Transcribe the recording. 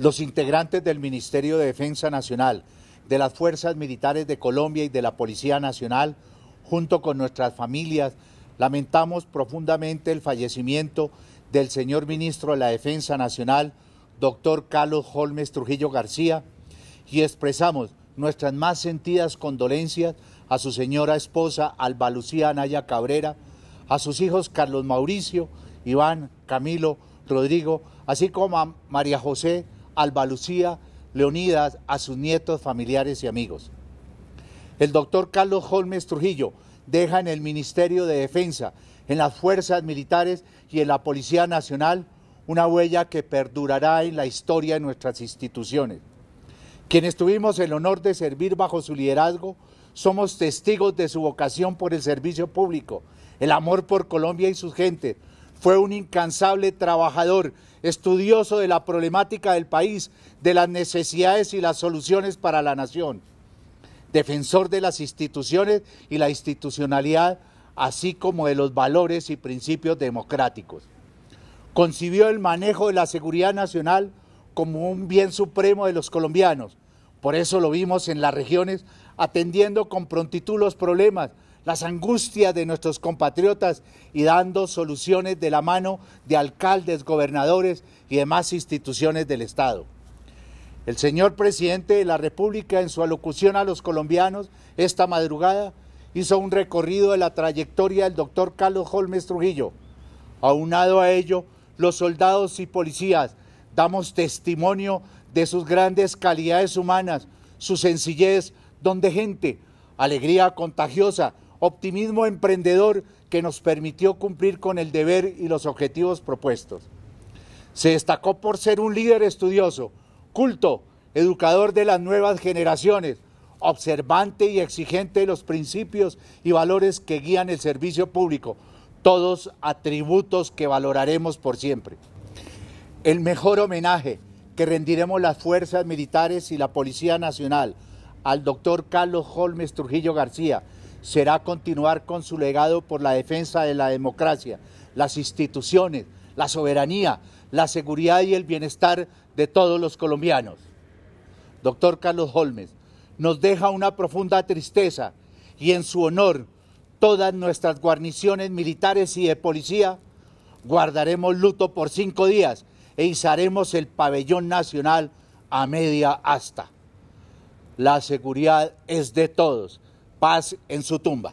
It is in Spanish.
Los integrantes del Ministerio de Defensa Nacional, de las Fuerzas Militares de Colombia y de la Policía Nacional, junto con nuestras familias, lamentamos profundamente el fallecimiento del señor ministro de la Defensa Nacional, doctor Carlos Holmes Trujillo García, y expresamos nuestras más sentidas condolencias a su señora esposa Alba Lucía Anaya Cabrera, a sus hijos Carlos Mauricio, Iván, Camilo, Rodrigo, así como a María José Albalucía, Leonidas, a sus nietos, familiares y amigos. El doctor Carlos Holmes Trujillo deja en el Ministerio de Defensa, en las fuerzas militares y en la Policía Nacional una huella que perdurará en la historia de nuestras instituciones. Quienes tuvimos el honor de servir bajo su liderazgo, somos testigos de su vocación por el servicio público, el amor por Colombia y su gente fue un incansable trabajador, estudioso de la problemática del país, de las necesidades y las soluciones para la nación, defensor de las instituciones y la institucionalidad, así como de los valores y principios democráticos. Concibió el manejo de la seguridad nacional como un bien supremo de los colombianos. Por eso lo vimos en las regiones atendiendo con prontitud los problemas las angustias de nuestros compatriotas y dando soluciones de la mano de alcaldes, gobernadores y demás instituciones del Estado. El señor presidente de la República en su alocución a los colombianos esta madrugada hizo un recorrido de la trayectoria del doctor Carlos Holmes Trujillo. Aunado a ello, los soldados y policías damos testimonio de sus grandes calidades humanas, su sencillez, donde gente, alegría contagiosa, optimismo emprendedor que nos permitió cumplir con el deber y los objetivos propuestos. Se destacó por ser un líder estudioso, culto, educador de las nuevas generaciones, observante y exigente de los principios y valores que guían el servicio público, todos atributos que valoraremos por siempre. El mejor homenaje que rendiremos las fuerzas militares y la Policía Nacional al doctor Carlos Holmes Trujillo García será continuar con su legado por la defensa de la democracia, las instituciones, la soberanía, la seguridad y el bienestar de todos los colombianos. Doctor Carlos Holmes, nos deja una profunda tristeza y en su honor todas nuestras guarniciones militares y de policía guardaremos luto por cinco días e izaremos el pabellón nacional a media asta. La seguridad es de todos. Paz en su tumba.